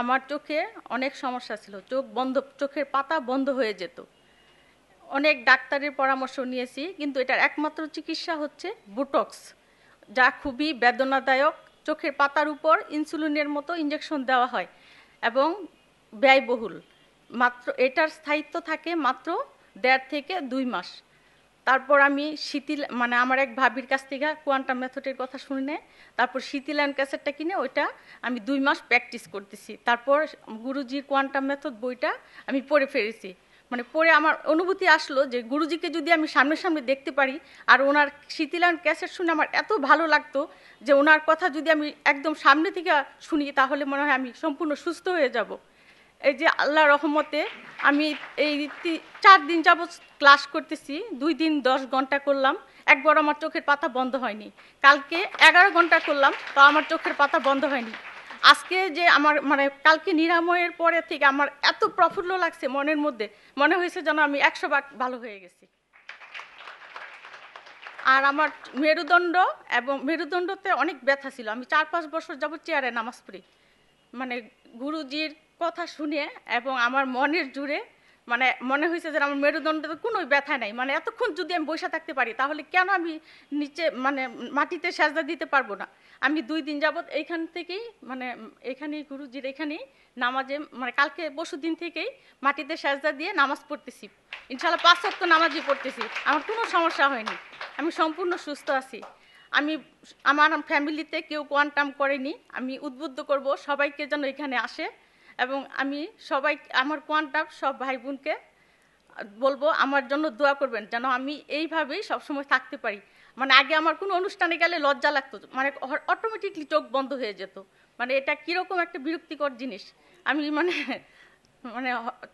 আমার চোখে অনেক সমস্যা ছিল চোখ বন্ধ চোখের পাতা বন্ধ হয়ে যেত অনেক ডাক্তারের পরামর্শ নিয়েছি কিন্তু এটার একমাত্র চিকিৎসা হচ্ছে বুটক্স যা খুবই বেদনাদায়ক চোখের পাতার উপর ইনসুলিনের মতো ইঞ্জেকশন দেওয়া হয় এবং ব্যয়বহুল মাত্র এটার স্থায়িত্ব থাকে মাত্র দেড় থেকে দুই মাস তারপর আমি শীতিল মানে আমার এক ভাবির কাছ থেকে কোয়ান্টাম মেথডের কথা শুনে তারপর শীতিলায়ন ক্যাসেটটা কিনে ওইটা আমি দুই মাস প্র্যাকটিস করতেছি তারপর গুরুজির কোয়ান্টাম মেথড বইটা আমি পড়ে ফেলেছি মানে পড়ে আমার অনুভূতি আসলো যে গুরুজিকে যদি আমি সামনে সামনে দেখতে পারি আর ওনার শীতিলায়ন ক্যাসেট শুনে আমার এত ভালো লাগতো যে ওনার কথা যদি আমি একদম সামনে থেকে শুনি তাহলে মনে হয় আমি সম্পূর্ণ সুস্থ হয়ে যাব এই যে আল্লাহ রহমতে আমি এই চার দিন যাবৎ ক্লাস করতেছি দুই দিন দশ ঘন্টা করলাম একবার আমার চোখের পাতা বন্ধ হয়নি কালকে এগারো ঘন্টা করলাম তো আমার চোখের পাতা বন্ধ হয়নি আজকে যে আমার মানে কালকে নিরাময়ের পরে থেকে আমার এত প্রফুল্ল লাগছে মনের মধ্যে মনে হয়েছে যেন আমি একশো বার ভালো হয়ে গেছি আর আমার মেরুদণ্ড এবং মেরুদণ্ডতে অনেক ব্যথা ছিল আমি চার পাঁচ বছর যাবত চেয়ারে নামাজ পড়ি মানে গুরুজির কথা শুনে এবং আমার মনের জুড়ে মানে মনে হয়েছে যে আমার মেরুদণ্ডে তো কোনো ব্যথা নাই মানে এতক্ষণ যদি আমি বসে থাকতে পারি তাহলে কেন আমি নিচে মানে মাটিতে সাজদা দিতে পারবো না আমি দুই দিন যাবৎ এইখান থেকেই মানে এখানেই গুরুজির এখানেই নামাজে মানে কালকে পরশু দিন থেকেই মাটিতে সাজদা দিয়ে নামাজ পড়তেছি ইনশাল্লাহ পাঁচ সপ্তাহ নামাজই পড়তেছি আমার কোনো সমস্যা হয়নি আমি সম্পূর্ণ সুস্থ আছি আমি আমার ফ্যামিলিতে কেউ কোয়ান্টাম করেনি আমি উদ্বুদ্ধ করব সবাইকে যেন এখানে আসে এবং আমি সবাই আমার কোয়ান্টাম সব ভাই বোনকে বলবো আমার জন্য দোয়া করবেন যেন আমি এইভাবেই সবসময় থাকতে পারি মানে আগে আমার কোনো অনুষ্ঠানে গেলে লজ্জা লাগতো মানে অটোমেটিকলি চোখ বন্ধ হয়ে যেত মানে এটা কীরকম একটা বিরক্তিকর জিনিস আমি মানে মানে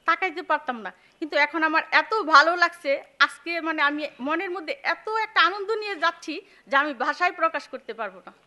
তাকাইতে পারতাম না কিন্তু এখন আমার এত ভালো লাগছে আজকে মানে আমি মনের মধ্যে এত একটা আনন্দ নিয়ে যাচ্ছি যে আমি ভাষায় প্রকাশ করতে পারবো না